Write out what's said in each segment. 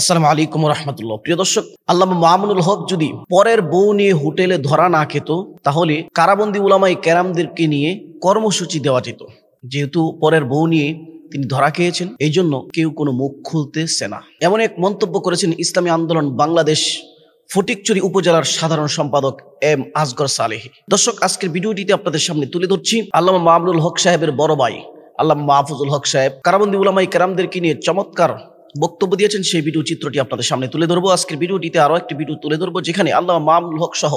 আসসালামু আলাইকুম রহমতুল্লাহ প্রিয় দর্শক আল্লাহ মামুনুল হক যদি পরের বউ নিয়ে হোটেলে ধরা না খেত তাহলে কারাবন্দি উলামাই ক্যারামদেরকে নিয়ে কর্মসূচি দেওয়া যেত যেহেতু পরের বউ নিয়ে তিনি ধরা খেয়েছেন এই জন্য কেউ কোনো মুখ খুলতেছে না এমন এক মন্তব্য করেছেন ইসলামী আন্দোলন বাংলাদেশ ফটিকচুরি উপজেলার সাধারণ সম্পাদক এম আসগর সালেহি দর্শক আজকের ভিডিওটিতে আপনাদের সামনে তুলে ধরছি আল্লাহ মামুনুল হক সাহেবের বড় ভাই আল্লাহ মাহফুজুল হক সাহেব কারাবন্দি উলামাই ক্যারামদেরকে নিয়ে চমৎকার বক্তব্য দিয়েছেন সেই ভিডিও চিত্রটি আপনাদের সামনে তুলে ধরবো আজকের ভিডিওটিতে আরও একটি ভিডিও তুলে ধরবো যেখানে আল্লাহ মামুল হক সহ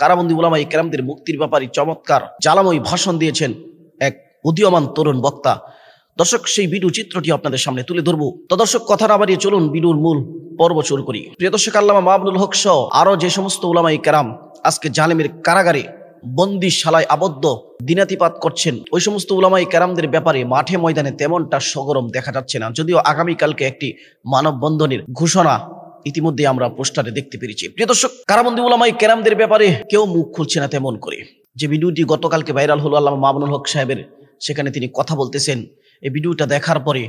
কারাবন্দি এই ইকরামদের মুক্তির ব্যাপারে চমৎকার জ্বালাময়ী ভাষণ দিয়েছেন এক উদীয়মান তরুণ বক্তা দর্শক সেই ভিডিও চিত্রটি আপনাদের সামনে তুলে ধরবো তো দর্শক কথা না বাড়িয়ে চলুন বিডুর মূল পর্ব শুরু করি প্রিয় দর্শক আল্লামা মাহবুল হক সহ আরও যে সমস্ত ওলামাই ইকরাম আজকে জালেমের কারাগারে শালায় আবদ্ধ দিনাতিপাত করছেন ওই সমস্ত উলামাই কেরামদের ব্যাপারে মাঠে ময়দানে তেমনটা সগরম দেখা যাচ্ছে না যদিও আগামীকালকে একটি মানববন্ধনের ঘোষণা ইতিমধ্যে আমরা পোস্টারে দেখতে পেরেছি প্রিয় দর্শক কারাবন্দি উলামাই কেরামদের ব্যাপারে কেউ মুখ খুলছে না তেমন করে যে ভিডিওটি গতকালকে ভাইরাল হলো আল্লাহ মামুনুল হক সাহেবের সেখানে তিনি কথা বলতেছেন এই ভিডিওটা দেখার পরে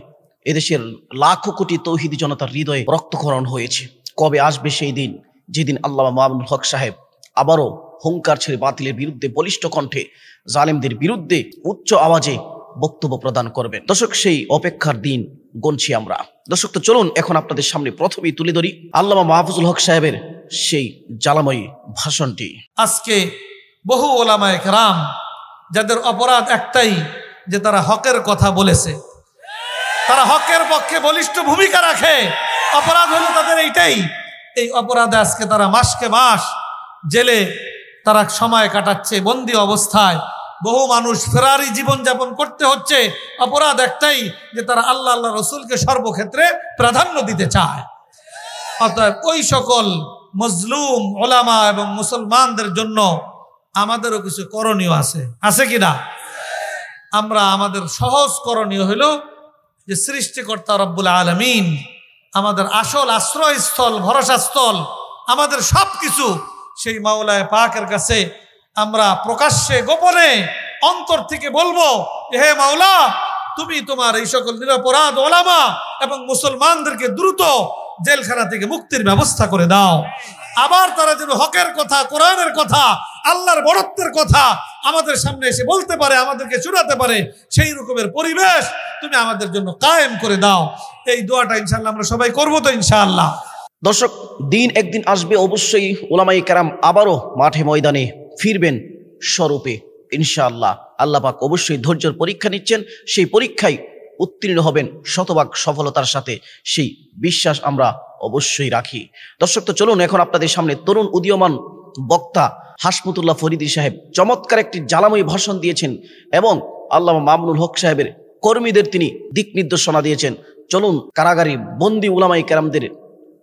এদেশের লাখো কোটি তৌহিদি জনতার হৃদয়ে রক্তক্ষরণ হয়েছে কবে আসবে সেই দিন যেদিন আল্লাহ মামুনুল হক সাহেব আবারও হুঙ্কার ছেড়ে বাতিলের বিরুদ্ধে বলিষ্ঠ কণ্ঠে জালেমদের বিরুদ্ধে উচ্চ আওয়াজে বক্তব্য প্রদান করবেন দর্শক সেই অপেক্ষার দিন গণছি আমরা দর্শক তো চলুন এখন আপনাদের সামনে প্রথমেই তুলে ধরি আল্লামা মাহফুজুল হক সাহেবের সেই জ্বালাময়ী ভাষণটি আজকে বহু ওলামায় রাম যাদের অপরাধ একটাই যে তারা হকের কথা বলেছে তারা হকের পক্ষে বলিষ্ঠ ভূমিকা রাখে অপরাধ হলো তাদের এইটাই এই অপরাধে আজকে তারা মাসকে মাস জেলে তারা সময় কাটাচ্ছে বন্দি অবস্থায় বহু মানুষ ফেরারি জীবনযাপন করতে হচ্ছে অপরাধ একটাই যে তারা আল্লাহ আল্লাহ রসুলকে সর্বক্ষেত্রে প্রাধান্য দিতে চায় অতএব ওই সকল মজলুম ওলামা এবং মুসলমানদের জন্য আমাদেরও কিছু করণীয় আছে আছে কি না আমরা আমাদের সহজ করণীয় হইল যে সৃষ্টিকর্তা রব্বুল আলমিন আমাদের আসল আশ্রয়স্থল ভরসাস্থল আমাদের সব কিছু সেই মাওলায় পাকের কাছে আমরা প্রকাশ্যে গোপনে অন্তর থেকে বলবো হে মাওলা তুমি তোমার এই সকল নিরাপরাধ ওলামা এবং মুসলমানদেরকে দ্রুত জেলখানা থেকে মুক্তির ব্যবস্থা করে দাও আবার তারা যেন হকের কথা কোরআনের কথা আল্লাহর বরত্বের কথা আমাদের সামনে এসে বলতে পারে আমাদেরকে চুরাতে পারে সেই রকমের পরিবেশ তুমি আমাদের জন্য কায়েম করে দাও এই দোয়াটা ইনশাল্লাহ আমরা সবাই করবো তো ইনশাআল্লাহ দর্শক দিন একদিন আসবে অবশ্যই ওলামাই কারাম আবারও মাঠে ময়দানে ফিরবেন স্বরূপে ইনশাআল্লাহ আল্লাপাক অবশ্যই ধৈর্যর পরীক্ষা নিচ্ছেন সেই পরীক্ষায় উত্তীর্ণ হবেন শতভাগ সফলতার সাথে সেই বিশ্বাস আমরা অবশ্যই রাখি দর্শক তো চলুন এখন আপনাদের সামনে তরুণ উদীয়মান বক্তা হাসমতুল্লাহ ফরিদি সাহেব চমৎকার একটি জ্বালাময়ী ভাষণ দিয়েছেন এবং আল্লাহ মামনুল হক সাহেবের কর্মীদের তিনি দিক নির্দেশনা দিয়েছেন চলুন কারাগারি বন্দি উলামাই কেরামদের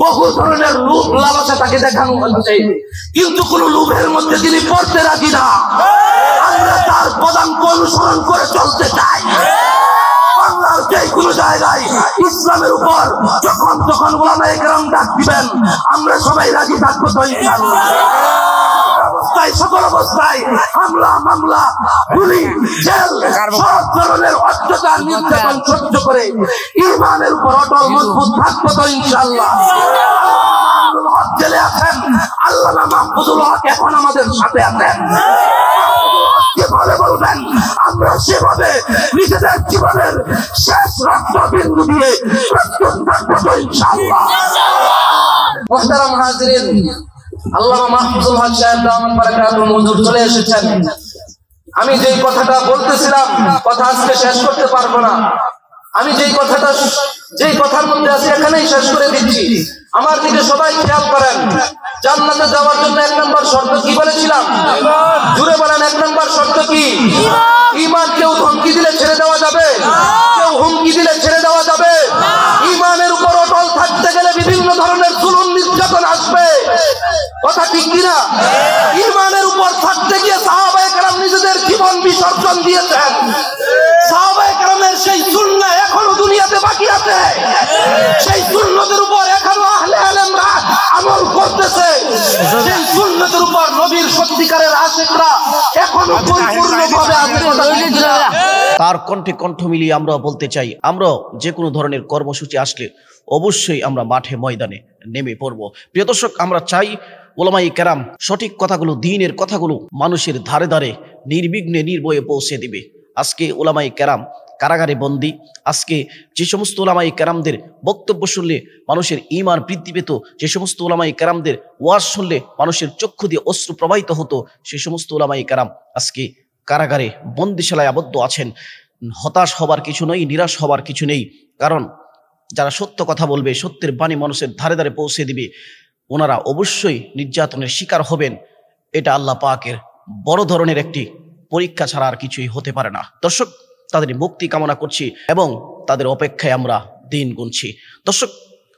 বহু ধরনের লোভ লালসা তাকে দেখানো হচ্ছে কিন্তু কোন লোভের মধ্যে তিনি পড়তে রাখি না আমরা তার পদাঙ্ক অনুসরণ করে চলতে চাই বাংলার জায়গায় ইসলামের উপর যখন তখন ওলামা একরাম ডাক দিবেন আমরা সবাই রাজি থাকবো তো অবস্থায় সকল অবস্থায় হামলা মামলা গুলি জেল সব ধরনের অত্যাচার নির্যাতন সহ্য করে ইমানের উপর অটল মজবুত থাকবো তো ইনশাল্লাহ জেলে আছেন আল্লাহ হক এখন আমাদের সাথে আছেন আমরা সেভাবে নিজেদের জীবনের শেষ রক্ত বিন্দু দিয়ে প্রস্তুত থাকবো ইনশাল্লাহ আমি যে কথাটা বলতেছিলাম কথা আজকে শেষ করতে পারবো না আমি যে কথাটা যে কথার মধ্যে আছি এখানেই শেষ করে দিচ্ছি আমার দিকে সবাই খেয়াল করেন জান্নাতে যাওয়ার জন্য এক নম্বর শর্ত কি বলেছিলাম জুড়ে বলেন এক নম্বর শর্ত কি ইমান কেউ ধমকি দিলে ছেড়ে দেওয়া যাবে কেউ হুমকি দিলে কথা ঠিক কিনা ইমানের উপর থাকতে গিয়ে সাহাবায় কালাম নিজেদের জীবন বিসর্জন দিয়েছেন সাহাবায় কারামের সেই শূন্য এখনো দুনিয়াতে বাকি আছে সেই শূন্যদের উপর এখনো আহলে আলেমরা আমল করতেছে সেই শূন্যদের উপর নবীর সত্যিকারের আশেকরা এখনো আচ্ছা, পরিপূর্ণভাবে তার কণ্ঠে কণ্ঠ মিলিয়ে আমরা বলতে চাই আমরা যে কোনো ধরনের কর্মসূচি আসলে অবশ্যই আমরা মাঠে ময়দানে নেমে পড়ব প্রিয় দর্শক আমরা চাই ওলামাই কেরাম সঠিক কথাগুলো দিনের কথাগুলো মানুষের ধারে ধারে নির্বিঘ্নে নির্বয়ে পৌঁছে দিবে আজকে ওলামাই কেরাম কারাগারে বন্দী আজকে যে সমস্ত ওলামাই কেরামদের বক্তব্য শুনলে মানুষের ইমান বৃদ্ধি পেত যে সমস্ত ওলামাই কেরামদের ওয়াজ শুনলে মানুষের চক্ষু দিয়ে অশ্রু প্রবাহিত হতো সে সমস্ত ওলামাই কেরাম আজকে কারাগারে বন্দিশালায় আবদ্ধ আছেন হতাশ হবার কিছু নেই নিরাশ হবার কিছু নেই কারণ যারা সত্য কথা বলবে সত্যের বাণী মানুষের ধারে ধারে পৌঁছে দিবে ওনারা অবশ্যই নির্যাতনের শিকার হবেন এটা আল্লাহ পাকের বড় ধরনের একটি পরীক্ষা ছাড়া আর কিছুই হতে পারে না দর্শক তাদের মুক্তি কামনা করছি এবং তাদের অপেক্ষায় আমরা দিন গুনছি দর্শক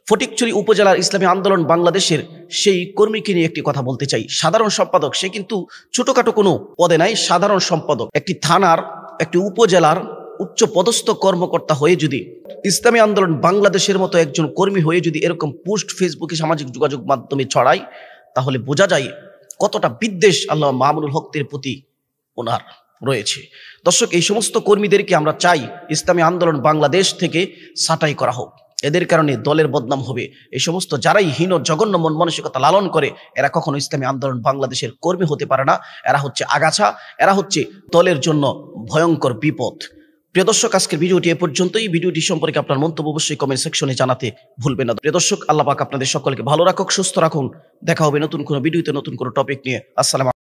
ফটিকচুরি উপজেলার ইসলামী আন্দোলন বাংলাদেশের সেই কর্মীকে নিয়ে একটি কথা বলতে চাই সাধারণ সম্পাদক সে কিন্তু ছোটোখাটো কোনো পদে নাই সাধারণ সম্পাদক একটি থানার একটি উপজেলার উচ্চ পদস্থ কর্মকর্তা হয়ে যদি ইসলামী আন্দোলন বাংলাদেশের মতো একজন কর্মী হয়ে যদি এরকম পোস্ট ফেসবুকে সামাজিক যোগাযোগ মাধ্যমে ছড়ায় তাহলে বোঝা যায় কতটা বিদ্বেষ আল্লাহ মামুনুল হকদের প্রতি ওনার রয়েছে দর্শক এই সমস্ত কর্মীদেরকে আমরা চাই ইসলামী আন্দোলন বাংলাদেশ থেকে ছাঁটাই করা হোক এদের কারণে দলের বদনাম হবে এই সমস্ত যারাই হীন জঘন্য মন মানসিকতা লালন করে এরা কখনো ইসলামী আন্দোলন বাংলাদেশের কর্মী হতে পারে না এরা হচ্ছে আগাছা এরা হচ্ছে দলের জন্য ভয়ঙ্কর বিপদ প্রিয় দর্শক আজকের ভিডিওটি এ পর্যন্তই ভিডিওটি সম্পর্কে আপনার মন্তব্য অবশ্যই কমেন্ট সেকশনে জানাতে ভুলবেন না প্রিয় দর্শক আল্লাহ পাক আপনাদের সকলকে ভালো রাখুক সুস্থ রাখুন দেখা হবে নতুন কোনো ভিডিওতে নতুন কোনো টপিক নিয়ে আসসালাম